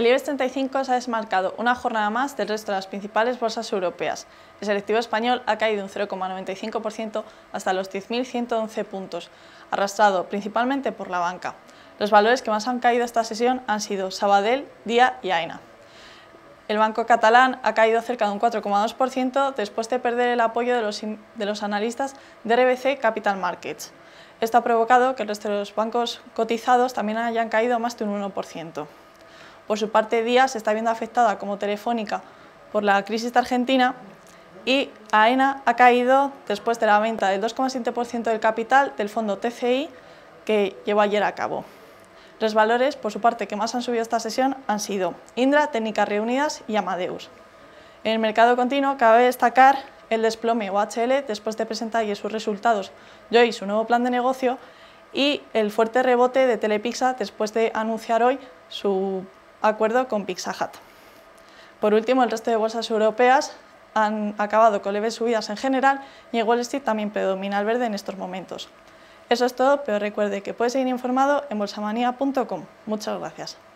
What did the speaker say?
El IBEX 35 se ha desmarcado una jornada más del resto de las principales bolsas europeas. El selectivo español ha caído un 0,95% hasta los 10.111 puntos, arrastrado principalmente por la banca. Los valores que más han caído esta sesión han sido Sabadell, Día y AENA. El banco catalán ha caído cerca de un 4,2% después de perder el apoyo de los, de los analistas de RBC Capital Markets. Esto ha provocado que el resto de los bancos cotizados también hayan caído más de un 1%. Por su parte, Díaz se está viendo afectada como Telefónica por la crisis de Argentina y AENA ha caído después de la venta del 2,7% del capital del fondo TCI que llevó ayer a cabo. Los valores, por su parte, que más han subido esta sesión han sido Indra, Técnicas Reunidas y Amadeus. En el mercado continuo cabe destacar el desplome OHL después de presentar ayer sus resultados y su nuevo plan de negocio y el fuerte rebote de Telepizza después de anunciar hoy su acuerdo con Pixahat. Por último, el resto de bolsas europeas han acabado con leves subidas en general y el Wall Street también predomina el verde en estos momentos. Eso es todo, pero recuerde que puede seguir informado en bolsamanía.com. Muchas gracias.